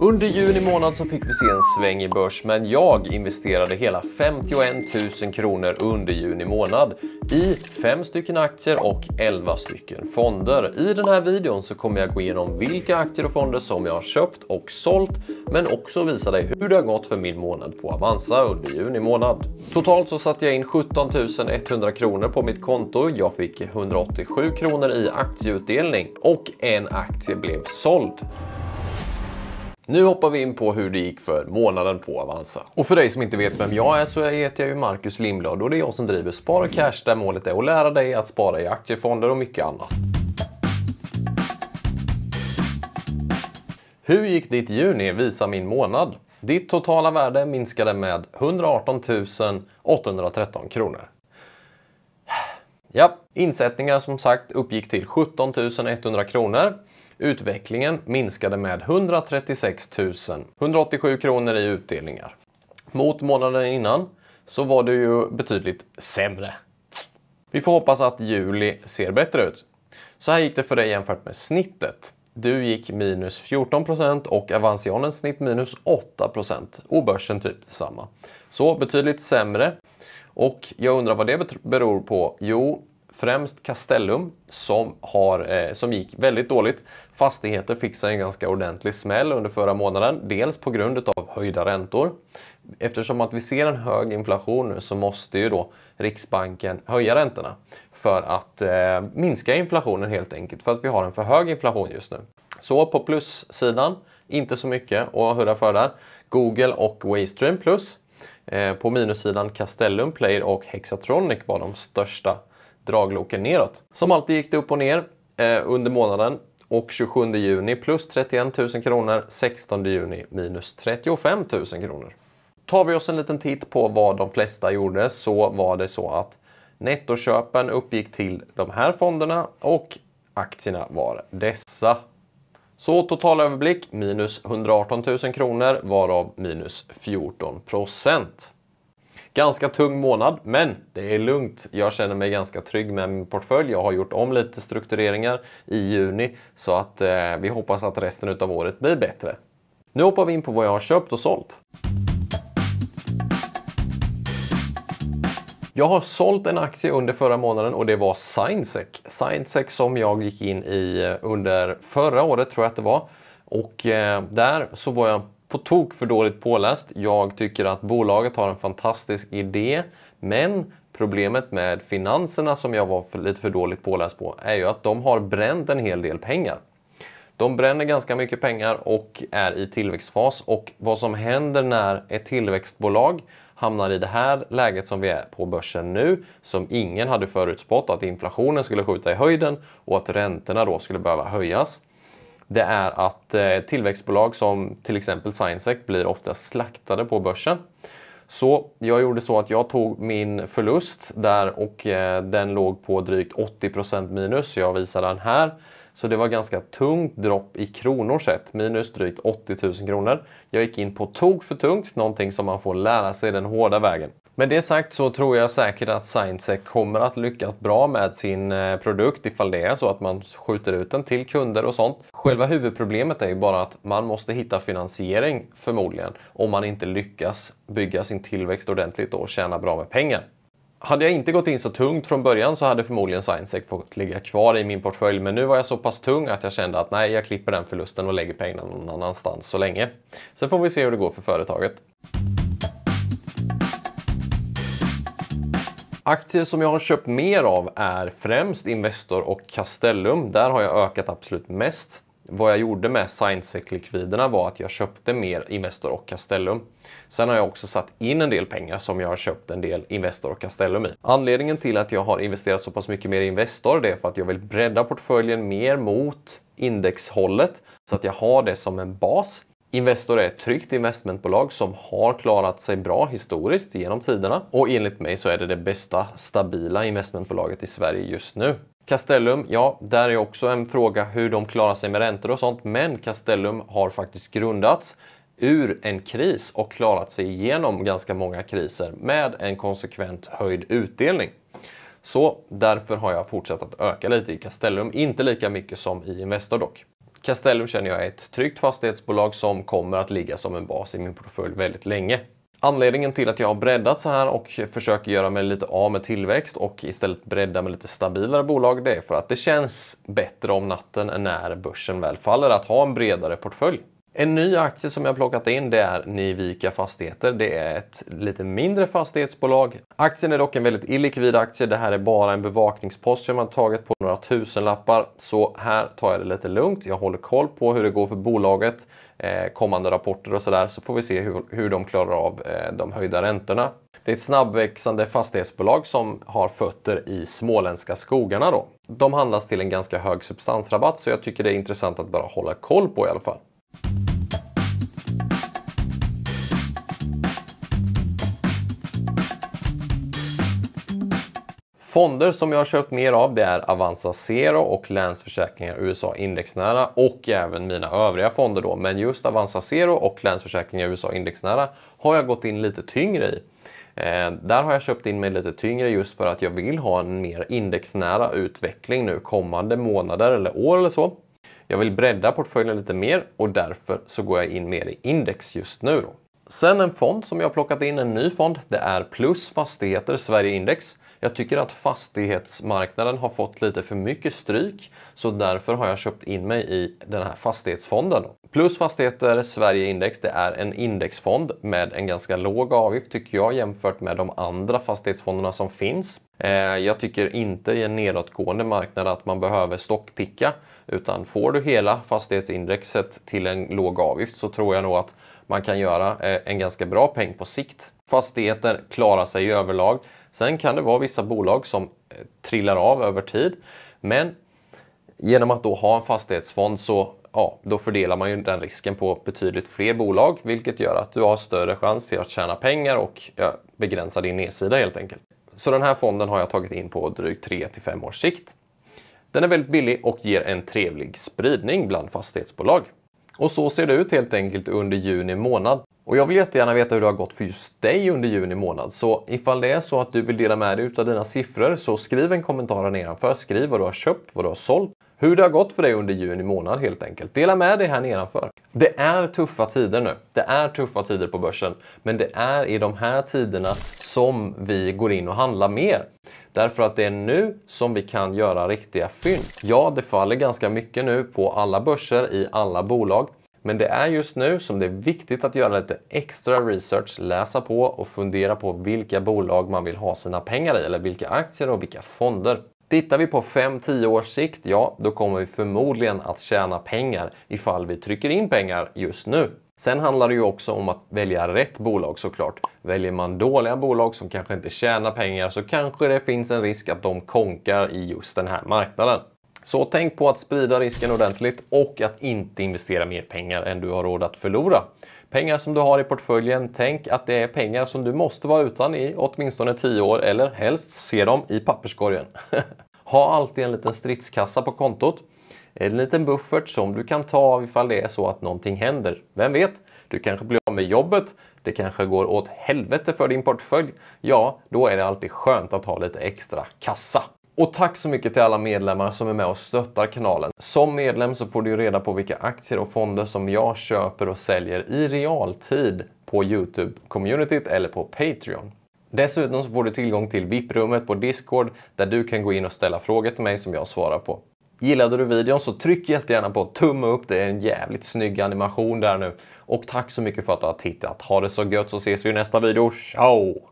Under juni månad så fick vi se en sväng i börs, men jag investerade hela 51 000 kronor under juni månad i fem stycken aktier och 11 stycken fonder. I den här videon så kommer jag gå igenom vilka aktier och fonder som jag har köpt och sålt, men också visa dig hur det har gått för min månad på Avanza under juni månad. Totalt så satte jag in 17 100 kronor på mitt konto. Jag fick 187 kronor i aktieutdelning och en aktie blev såld. Nu hoppar vi in på hur det gick för månaden på Avanza. Och för dig som inte vet vem jag är så heter jag ju Marcus Lindblad och det är jag som driver Spar Cash där målet är att lära dig att spara i aktiefonder och mycket annat. Hur gick ditt juni? Visa min månad. Ditt totala värde minskade med 118 813 kronor. Ja, insättningar som sagt uppgick till 17 100 kronor. Utvecklingen minskade med 136 000, 187 kronor i utdelningar. Mot månaden innan så var det ju betydligt sämre. Vi får hoppas att juli ser bättre ut. Så här gick det för dig jämfört med snittet. Du gick minus 14 och Avancionens snitt minus 8 och börsen typ samma. Så betydligt sämre. Och jag undrar vad det beror på? Jo, främst Castellum som, har, eh, som gick väldigt dåligt. Fastigheter fick sig en ganska ordentlig smäll under förra månaden. Dels på grund av höjda räntor. Eftersom att vi ser en hög inflation nu så måste ju då Riksbanken höja räntorna för att eh, minska inflationen helt enkelt. För att vi har en för hög inflation just nu. Så på plussidan, inte så mycket att hurra för där. Google och Waystream plus. Eh, på minussidan Castellum, Player och Hexatronic var de största dragloken neråt. Som alltid gick det upp och ner eh, under månaden och 27 juni plus 31 000 kronor, 16 juni minus 35 000 kronor. Tar vi oss en liten titt på vad de flesta gjorde så var det så att nettoköpen uppgick till de här fonderna och aktierna var dessa. Så totalöverblick, minus 118 000 kronor varav minus 14 procent. Ganska tung månad, men det är lugnt. Jag känner mig ganska trygg med min portfölj. Jag har gjort om lite struktureringar i juni så att eh, vi hoppas att resten av året blir bättre. Nu hoppar vi in på vad jag har köpt och sålt. Jag har sålt en aktie under förra månaden och det var Sciensec. Sciensec som jag gick in i eh, under förra året tror jag att det var. Och eh, där så var jag på tok för dåligt påläst. Jag tycker att bolaget har en fantastisk idé, men Problemet med finanserna som jag var för, lite för dåligt påläst på är ju att de har bränt en hel del pengar. De bränner ganska mycket pengar och är i tillväxtfas och vad som händer när ett tillväxtbolag hamnar i det här läget som vi är på börsen nu, som ingen hade förutspått att inflationen skulle skjuta i höjden och att räntorna då skulle behöva höjas det är att eh, tillväxtbolag som till exempel Scienceec blir ofta slaktade på börsen. Så jag gjorde så att jag tog min förlust där och eh, den låg på drygt 80 minus. Jag visar den här. Så det var ganska tungt dropp i kronor sett, minus drygt 80 000 kronor. Jag gick in på tok för tungt, någonting som man får lära sig den hårda vägen. Med det sagt så tror jag säkert att ScienceEck kommer att lyckas bra med sin eh, produkt ifall det är så att man skjuter ut den till kunder och sånt. Själva huvudproblemet är ju bara att man måste hitta finansiering förmodligen om man inte lyckas bygga sin tillväxt ordentligt och tjäna bra med pengar. Hade jag inte gått in så tungt från början så hade förmodligen ScienceEck fått ligga kvar i min portfölj. Men nu var jag så pass tung att jag kände att nej, jag klipper den förlusten och lägger pengarna någon annanstans så länge. Sen får vi se hur det går för företaget. Aktier som jag har köpt mer av är främst Investor och Castellum. Där har jag ökat absolut mest. Vad jag gjorde med Scientec-likviderna var att jag köpte mer Investor och Castellum. Sen har jag också satt in en del pengar som jag har köpt en del Investor och Castellum i. Anledningen till att jag har investerat så pass mycket mer i Investor är för att jag vill bredda portföljen mer mot indexhållet så att jag har det som en bas. Investor är ett tryggt investmentbolag som har klarat sig bra historiskt genom tiderna och enligt mig så är det det bästa stabila investmentbolaget i Sverige just nu. Castellum, ja, där är också en fråga hur de klarar sig med räntor och sånt, men Castellum har faktiskt grundats ur en kris och klarat sig igenom ganska många kriser med en konsekvent höjd utdelning. Så därför har jag fortsatt att öka lite i Castellum, inte lika mycket som i Investor dock. Castellum känner jag är ett tryggt fastighetsbolag som kommer att ligga som en bas i min portfölj väldigt länge. Anledningen till att jag har breddat så här och försöker göra mig lite av med tillväxt och istället bredda med lite stabilare bolag, det är för att det känns bättre om natten när börsen väl faller att ha en bredare portfölj. En ny aktie som jag plockat in det är Nivika Fastigheter. Det är ett lite mindre fastighetsbolag. Aktien är dock en väldigt illikvid aktie. Det här är bara en bevakningspost som man tagit på några tusenlappar. Så här tar jag det lite lugnt. Jag håller koll på hur det går för bolaget, eh, kommande rapporter och sådär. Så får vi se hur, hur de klarar av eh, de höjda räntorna. Det är ett snabbväxande fastighetsbolag som har fötter i småländska skogarna. Då. De handlas till en ganska hög substansrabatt så jag tycker det är intressant att bara hålla koll på i alla fall. Fonder som jag har köpt mer av det är Avanza Zero och Länsförsäkringar USA indexnära och även mina övriga fonder då. Men just Avanza Zero och Länsförsäkringar USA indexnära har jag gått in lite tyngre i. Eh, där har jag köpt in mig lite tyngre just för att jag vill ha en mer indexnära utveckling nu kommande månader eller år eller så. Jag vill bredda portföljen lite mer och därför så går jag in mer i index just nu. Då. Sen en fond som jag plockat in, en ny fond, det är Plus Fastigheter Sverige Index. Jag tycker att fastighetsmarknaden har fått lite för mycket stryk så därför har jag köpt in mig i den här fastighetsfonden. Plus Fastigheter Sverige Index, det är en indexfond med en ganska låg avgift tycker jag jämfört med de andra fastighetsfonderna som finns. Eh, jag tycker inte i en nedåtgående marknad att man behöver stockpicka utan får du hela fastighetsindexet till en låg avgift så tror jag nog att man kan göra eh, en ganska bra peng på sikt. Fastigheter klarar sig i överlag. Sen kan det vara vissa bolag som eh, trillar av över tid. Men genom att då ha en fastighetsfond så ja, då fördelar man ju den risken på betydligt fler bolag, vilket gör att du har större chans till att tjäna pengar och ja, begränsa din nedsida helt enkelt. Så den här fonden har jag tagit in på drygt 3 till 5 års sikt. Den är väldigt billig och ger en trevlig spridning bland fastighetsbolag. Och så ser det ut helt enkelt under juni månad. Och jag vill jättegärna veta hur det har gått för just dig under juni månad. Så ifall det är så att du vill dela med dig av dina siffror så skriv en kommentar här nedanför. Skriv vad du har köpt, vad du har sålt, hur det har gått för dig under juni månad helt enkelt. Dela med dig här nedanför. Det är tuffa tider nu. Det är tuffa tider på börsen, men det är i de här tiderna som vi går in och handlar mer. Därför att det är nu som vi kan göra riktiga fynd. Ja, det faller ganska mycket nu på alla börser i alla bolag. Men det är just nu som det är viktigt att göra lite extra research, läsa på och fundera på vilka bolag man vill ha sina pengar i eller vilka aktier och vilka fonder. Tittar vi på 5-10 års sikt, ja, då kommer vi förmodligen att tjäna pengar ifall vi trycker in pengar just nu. Sen handlar det ju också om att välja rätt bolag såklart. Väljer man dåliga bolag som kanske inte tjänar pengar så kanske det finns en risk att de konkar i just den här marknaden. Så tänk på att sprida risken ordentligt och att inte investera mer pengar än du har råd att förlora. Pengar som du har i portföljen, tänk att det är pengar som du måste vara utan i åtminstone 10 år eller helst se dem i papperskorgen. ha alltid en liten stridskassa på kontot. En liten buffert som du kan ta av ifall det är så att någonting händer. Vem vet? Du kanske blir av med jobbet. Det kanske går åt helvete för din portfölj. Ja, då är det alltid skönt att ha lite extra kassa. Och tack så mycket till alla medlemmar som är med och stöttar kanalen. Som medlem så får du reda på vilka aktier och fonder som jag köper och säljer i realtid på Youtube-communityt eller på Patreon. Dessutom så får du tillgång till VIP-rummet på Discord där du kan gå in och ställa frågor till mig som jag svarar på. Gillade du videon så tryck jättegärna på tumme upp. Det är en jävligt snygg animation där nu. Och tack så mycket för att du har tittat. Ha det så gött så ses vi i nästa video. Ciao!